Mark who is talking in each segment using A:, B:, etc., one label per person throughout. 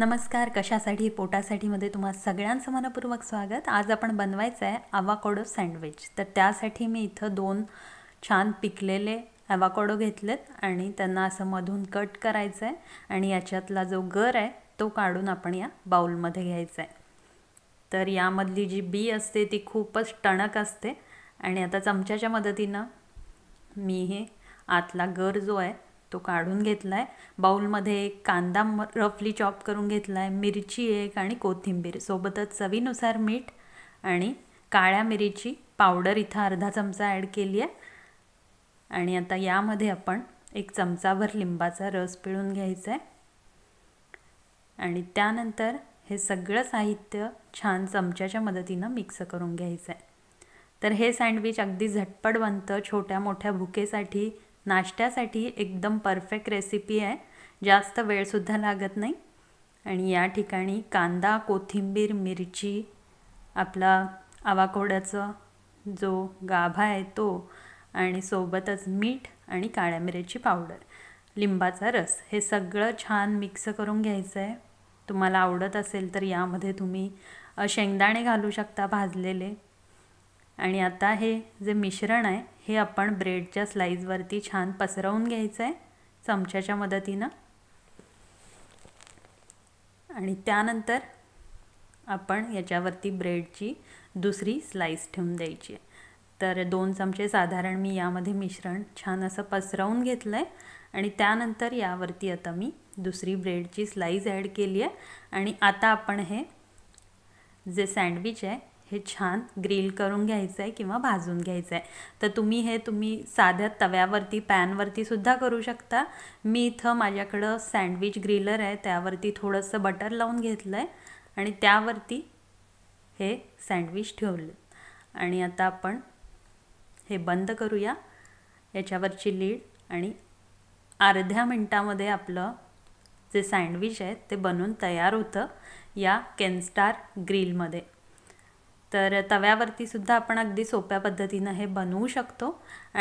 A: नमस्कार कशासाठी पोटासाठीमध्ये तुम्हा सगळ्यांचं मनपूर्वक स्वागत आज आपण बनवायचं आहे आवाकोडो सँडविच तर त्यासाठी मी इथं दोन छान पिकलेले आवाकोडो घेतलेत आणि त्यांना असं मधून कट करायचं आहे आणि याच्यातला जो गर आहे तो काढून आपण या बाउलमध्ये घ्यायचा आहे तर यामधली जी बी असते ती खूपच टणक असते आणि आता चमच्याच्या मदतीनं मी हे आतला गर जो आहे तो काढून घेतला आहे बाऊलमध्ये एक कांदा रफली चॉप करून घेतला आहे मिरची एक आणि कोथिंबीर सोबतच चवीनुसार मीठ आणि काळ्या मिरीची पावडर इथं अर्धा चमचा ॲड केली आहे आणि आता यामध्ये आपण एक चमचाभर लिंबाचा रस पिळून घ्यायचा आहे आणि त्यानंतर हे सगळं साहित्य छान चमच्याच्या मदतीनं मिक्स करून घ्यायचं आहे तर हे सँडविच अगदी झटपट बनतं छोट्या मोठ्या भुकेसाठी नाश्त्यासाठी एकदम परफेक्ट रेसिपी आहे जास्त वेळसुद्धा लागत नाही आणि या ठिकाणी कांदा कोथिंबीर मिरची आपला आवाकोड्याचं जो गाभा आहे तो आणि सोबतच मीठ आणि काळ्या मिऱ्याची पावडर लिंबाचा रस हे सगळं छान मिक्स करून घ्यायचं आहे तुम्हाला आवडत असेल तर यामध्ये तुम्ही शेंगदाणे घालू शकता भाजलेले आणि आता हे जे मिश्रण आहे हे आपण ब्रेडच्या स्लाईजवरती छान पसरवून घ्यायचं आहे चमच्याच्या मदतीनं आणि त्यानंतर आपण याच्यावरती ब्रेडची दुसरी स्लाईस ठेवून द्यायची आहे तर दोन चमचे साधारण मी यामध्ये मिश्रण छान असं पसरवून घेतलं आहे आणि त्यानंतर यावरती आता मी दुसरी ब्रेडची स्लाईज ॲड केली आहे आणि आता आपण हे जे सँडविच आहे हे छान ग्रिल करून घ्यायचं आहे किंवा भाजून घ्यायचं आहे तर तुम्ही हे तुम्ही साध्या तव्यावरती पॅनवरतीसुद्धा सुद्धा करू शकता मी इथं माझ्याकडं सँडविच ग्रिलर आहे त्यावरती थोडंसं बटर लावून घेतलं आहे आणि त्यावरती हे सँडविच ठेवलं आणि आता आपण हे बंद करूया याच्यावरची लीड आणि अर्ध्या मिनटामध्ये आपलं जे सँडविच आहे ते बनून तयार होतं या केनस्टार ग्रिलमध्ये तर तव्यावरती सुद्धा आपण अगदी सोप्या पद्धतीनं हे बनवू शकतो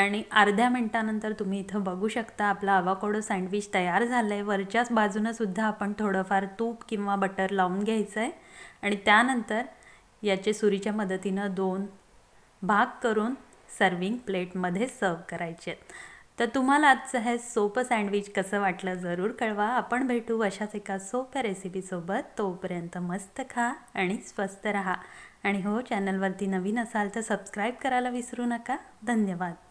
A: आणि अर्ध्या मिनटानंतर तुम्ही इथं बघू शकता आपला आवाकोडो सँडविच तयार झालं आहे वरच्याच बाजूनंसुद्धा आपण थोडंफार तूप किंवा बटर लावून घ्यायचं आहे आणि त्यानंतर याचे सुरीच्या मदतीनं दोन भाग करून सर्विंग प्लेटमध्ये सर्व करायचे आहेत तर तुम्हाला आजचं हे सोपं सँडविच कसं वाटलं जरूर कळवा आपण भेटू अशाच एका सोप्या रेसिपीसोबत तोपर्यंत मस्त खा आणि स्वस्त रहा आणि हो चॅनलवरती नवीन असाल तर सबस्क्राईब करायला विसरू नका धन्यवाद